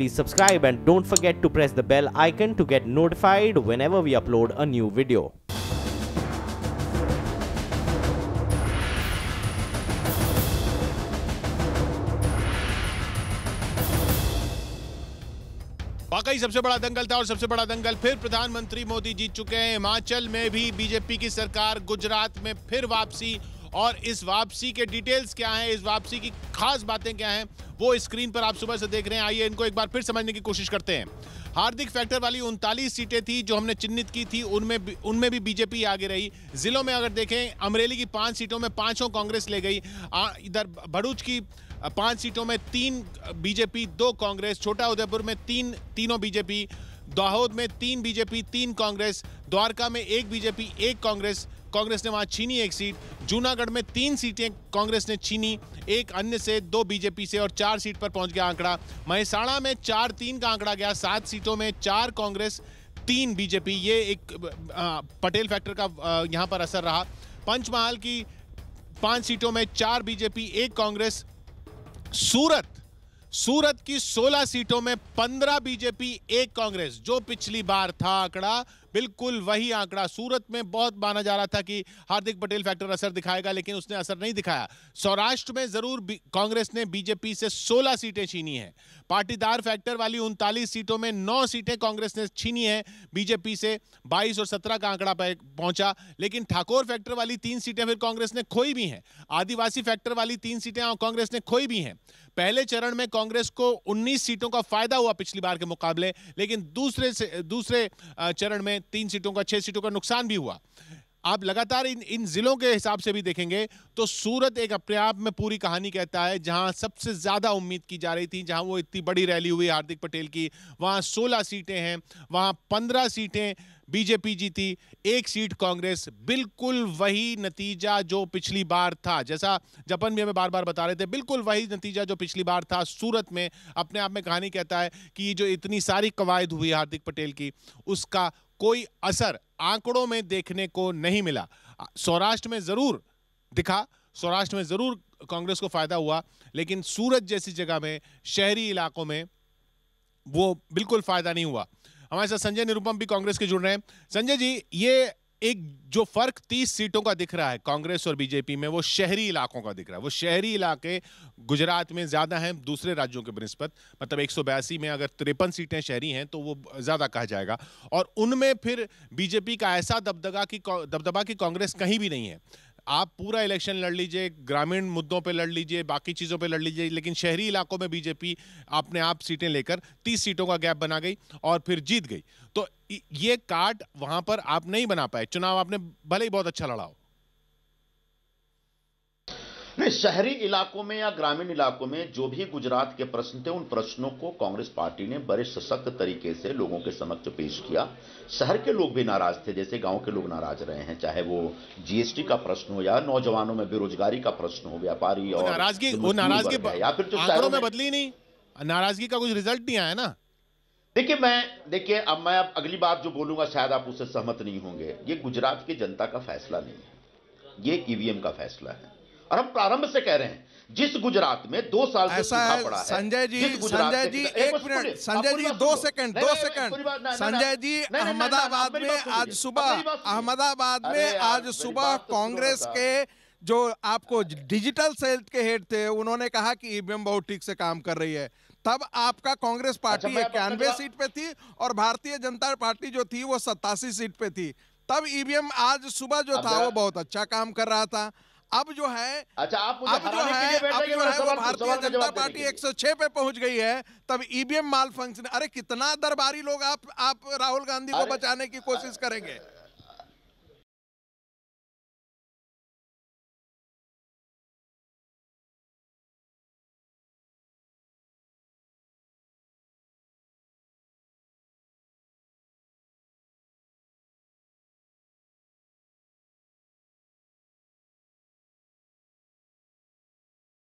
please subscribe and don't forget to press the bell icon to get notified whenever we upload a new video. वाकई सबसे बड़ा दंगल था और सबसे बड़ा दंगल फिर प्रधानमंत्री मोदी जीत चुके हैं हिमाचल में भी बीजेपी की सरकार गुजरात में फिर वापसी और इस वापसी के डिटेल्स क्या हैं इस वापसी की खास बातें क्या हैं वो स्क्रीन पर आप सुबह से देख रहे हैं आइए इनको एक बार फिर समझने की कोशिश करते हैं हार्दिक फैक्टर वाली उनतालीस सीटें थी जो हमने चिन्हित की थी उनमें उनमें भी बीजेपी आगे रही जिलों में अगर देखें अमरेली की पांच सीटों में पांचों कांग्रेस ले गई इधर भरूच की पांच सीटों में तीन बीजेपी दो कांग्रेस छोटा उदयपुर में तीन तीनों बीजेपी दाहोद में तीन बीजेपी तीन कांग्रेस द्वारका में एक बीजेपी एक कांग्रेस कांग्रेस ने वहाँ छीनी एक सीट जूनागढ़ में तीन सीटें कांग्रेस ने छीनी एक अन्य से दो बीजेपी से और चार सीट पर पहुंच गया आंकड़ा महसाणा में चार तीन का आंकड़ा गया सात सीटों में चार कांग्रेस तीन बीजेपी ये एक पटेल फैक्टर का यहाँ पर असर रहा पंचमहाल की पांच सीटों में चार बीजेपी एक कांग्रेस सूरत सूरत की 16 सीटों में 15 बीजेपी एक कांग्रेस जो पिछली बार था आंकड़ा बिल्कुल वही आंकड़ा सूरत में बहुत माना जा रहा था कि हार्दिक पटेल फैक्टर असर दिखाएगा लेकिन उसने असर नहीं दिखाया सौराष्ट्र में जरूर कांग्रेस ने बीजेपी से 16 सीटें छीनी है पाटीदार फैक्टर वाली उनतालीस सीटों में नौ सीटें कांग्रेस ने छीनी है बीजेपी से बाईस और सत्रह का आंकड़ा पहुंचा लेकिन ठाकुर फैक्टर वाली तीन सीटें फिर कांग्रेस ने खोई भी हैं आदिवासी फैक्टर वाली तीन सीटें कांग्रेस ने खोई भी हैं पहले चरण में कांग्रेस को 19 सीटों का फायदा हुआ पिछली बार के मुकाबले लेकिन दूसरे से दूसरे चरण में तीन सीटों का छह सीटों का नुकसान भी हुआ आप लगातार इन इन जिलों के हिसाब से भी देखेंगे तो सूरत एक अपने आप में पूरी कहानी कहता है जहां सबसे ज़्यादा उम्मीद की जा रही थी जहां वो इतनी बड़ी रैली हुई हार्दिक पटेल की वहां 16 सीटें हैं वहां 15 सीटें बीजेपी जीती एक सीट कांग्रेस बिल्कुल वही नतीजा जो पिछली बार था जैसा जपन भी हमें बार बार बता रहे थे बिल्कुल वही नतीजा जो पिछली बार था सूरत में अपने आप में कहानी कहता है कि जो इतनी सारी कवायद हुई हार्दिक पटेल की उसका कोई असर आंकड़ों में देखने को नहीं मिला सौराष्ट्र में ज़रूर दिखा सौराष्ट्र में ज़रूर कांग्रेस को फ़ायदा हुआ लेकिन सूरत जैसी जगह में शहरी इलाकों में वो बिल्कुल फ़ायदा नहीं हुआ हमारे साथ संजय निरुपम भी कांग्रेस के जुड़ रहे हैं संजय जी ये एक जो फर्क तीस सीटों का दिख रहा है कांग्रेस और बीजेपी में वो शहरी इलाकों का दिख रहा है वो शहरी इलाके गुजरात में ज़्यादा हैं दूसरे राज्यों के बनस्पत मतलब एक में अगर तिरपन सीटें शहरी हैं तो वो ज़्यादा कहा जाएगा और उनमें फिर बीजेपी का ऐसा दबदबा कि दबदबा कि कांग्रेस कहीं भी नहीं है आप पूरा इलेक्शन लड़ लीजिए ग्रामीण मुद्दों पे लड़ लीजिए बाकी चीज़ों पे लड़ लीजिए लेकिन शहरी इलाकों में बीजेपी अपने आप सीटें लेकर 30 सीटों का गैप बना गई और फिर जीत गई तो ये कार्ड वहाँ पर आप नहीं बना पाए चुनाव आपने भले ही बहुत अच्छा लड़ा हो शहरी इलाकों में या ग्रामीण इलाकों में जो भी गुजरात के प्रश्न थे उन प्रश्नों को कांग्रेस पार्टी ने बड़े सशक्त तरीके से लोगों के समक्ष पेश किया शहर के लोग भी नाराज थे जैसे गांव के लोग नाराज रहे हैं चाहे वो जीएसटी का प्रश्न हो या नौजवानों में बेरोजगारी का प्रश्न हो व्यापारी और नाराजगी वो नाराजगी या फिर जो में बदली नहीं नाराजगी का कुछ रिजल्ट नहीं आया ना देखिए मैं देखिए अब मैं अब अगली बात जो बोलूंगा शायद आप उससे सहमत नहीं होंगे ये गुजरात की जनता का फैसला नहीं है ये ईवीएम e का फैसला है और हम प्रारंभ से कह रहे हैं जिस गुजरात में दो साल से सूखा पड़ा है संजय जी संजय जी एक मिनट संजय जी दो सेकंड दो सेकंड संजय जी अहमदाबाद में आज सुबह अहमदाबाद में तो आज सुबह कांग्रेस के जो आपको डिजिटल सेल के हेड थे उन्होंने कहा कि ईवीएम बहुत ठीक से काम कर रही है तब आपका कांग्रेस अच्छा, पार्टी इक्यानवे सीट पे थी और भारतीय जनता पार्टी जो थी वो सतासी सीट पे थी तब ईवीएम आज सुबह जो था वो बहुत अच्छा काम कर रहा था अब जो है अच्छा आप अब जो है अब जो है वो भारतीय जनता पार्टी 106 पे पहुंच गई है तब ईवीएम माल फंक्शन अरे कितना दरबारी लोग आप आप राहुल गांधी को बचाने की कोशिश करेंगे